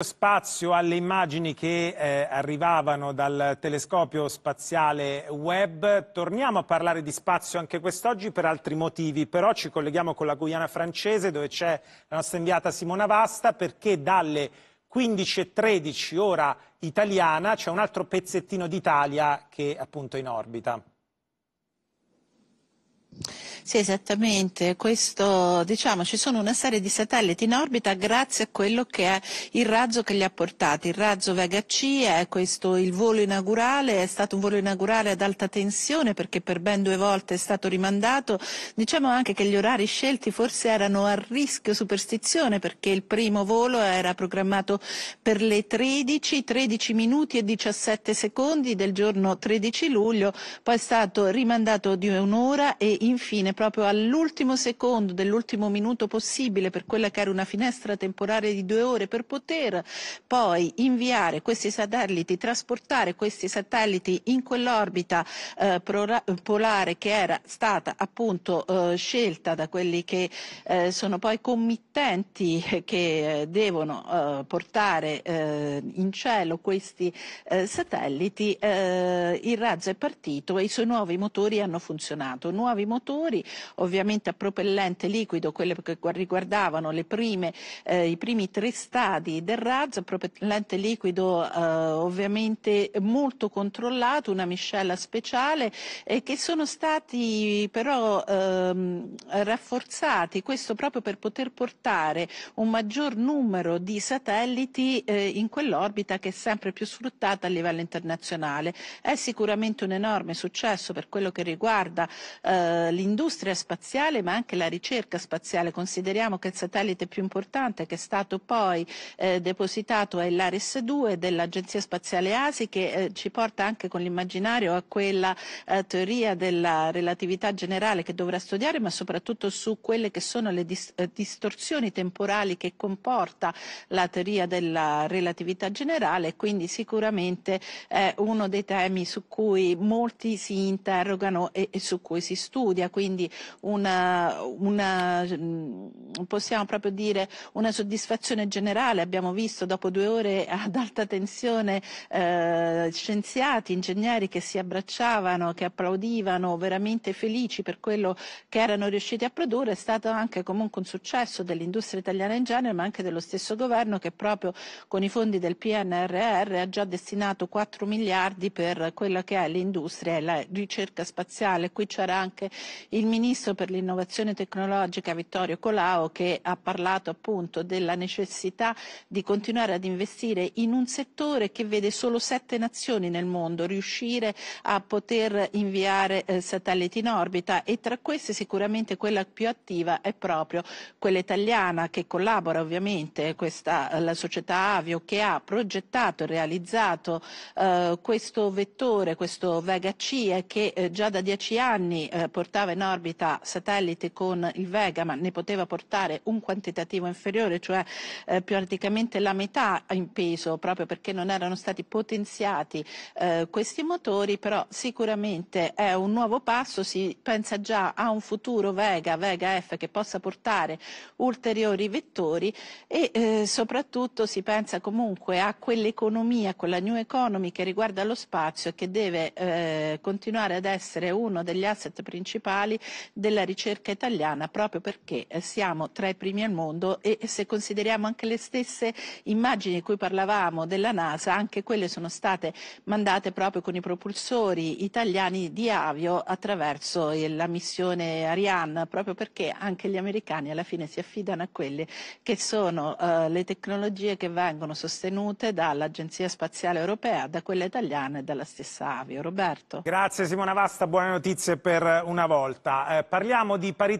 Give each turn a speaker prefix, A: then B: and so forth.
A: Spazio alle immagini che eh, arrivavano dal telescopio spaziale web. Torniamo a parlare di spazio anche quest'oggi per altri motivi, però ci colleghiamo con la Guyana francese dove c'è la nostra inviata Simona Vasta perché dalle 15.13 ora italiana c'è un altro pezzettino d'Italia che è appunto in orbita.
B: Sì, esattamente. Questo, diciamo, ci sono una serie di satelliti in orbita grazie a quello che è il razzo che li ha portati. Il razzo Vega C è questo, il volo inaugurale, è stato un volo inaugurale ad alta tensione perché per ben due volte è stato rimandato. Diciamo anche che gli orari scelti forse erano a rischio superstizione perché il primo volo era programmato per le 13, 13 minuti e 17 secondi del giorno 13 luglio, poi è stato rimandato di un'ora e infine proprio all'ultimo secondo dell'ultimo minuto possibile per quella che era una finestra temporale di due ore per poter poi inviare questi satelliti, trasportare questi satelliti in quell'orbita eh, polare che era stata appunto eh, scelta da quelli che eh, sono poi committenti che devono eh, portare eh, in cielo questi eh, satelliti, il razzo è partito e i suoi nuovi motori hanno funzionato. Nuovi motori, ovviamente a propellente liquido, quelle che riguardavano prime, eh, i primi tre stadi del razzo, a propellente liquido eh, ovviamente molto controllato, una miscela speciale eh, che sono stati però ehm, rafforzati, questo proprio per poter portare un maggior numero di satelliti eh, in quell'orbita che è sempre più sfruttata a livello internazionale. È sicuramente un enorme successo per quello che riguarda eh, eh, l'industria spaziale ma anche la ricerca spaziale. Consideriamo che il satellite più importante che è stato poi eh, depositato è l'Ares 2 dell'Agenzia Spaziale ASI che eh, ci porta anche con l'immaginario a quella eh, teoria della relatività generale che dovrà studiare ma soprattutto su quelle che sono le dis eh, distorsioni temporali che comporta la teoria della relatività generale e quindi sicuramente è uno dei temi su cui molti si interrogano e, e su cui si studia studia, quindi eh, una, una, mm, possiamo proprio dire una soddisfazione generale. Abbiamo visto dopo due ore ad alta tensione eh, scienziati, ingegneri che si abbracciavano, che applaudivano, veramente felici per quello che erano riusciti a produrre. È stato anche comunque un successo dell'industria italiana in genere, ma anche dello stesso governo che proprio con i fondi del PNRR ha già destinato 4 miliardi per quella che è l'industria e la ricerca spaziale. Qui c'era anche il Ministro per l'Innovazione Tecnologica Vittorio Colao che ha parlato appunto della necessità di continuare ad investire in un settore che vede solo sette nazioni nel mondo riuscire a poter inviare eh, satelliti in orbita e tra queste sicuramente quella più attiva è proprio quella italiana che collabora ovviamente questa, la società Avio che ha progettato e realizzato eh, questo vettore, questo Vega C eh, che eh, già da dieci anni eh, portava in orbita satelliti con il Vega, ma ne poteva portare un quantitativo inferiore, cioè eh, praticamente la metà in peso, proprio perché non erano stati potenziati eh, questi motori, però sicuramente è un nuovo passo, si pensa già a un futuro Vega, Vega F che possa portare ulteriori vettori e eh, soprattutto si pensa comunque a quell'economia, quella new economy che riguarda lo spazio e che deve eh, continuare ad essere uno degli asset principali principali della ricerca italiana proprio perché eh, siamo tra i primi al mondo e se consideriamo anche le stesse immagini di cui parlavamo della NASA, anche quelle sono state mandate proprio con i propulsori italiani di Avio attraverso la missione Ariane, proprio perché anche gli americani alla fine si affidano a quelle che sono uh, le tecnologie che vengono sostenute dall'Agenzia Spaziale Europea, da quella italiana e dalla stessa Avio. Roberto.
A: Grazie Simona Vasta, buone notizie per una volta. Eh, parliamo di parità.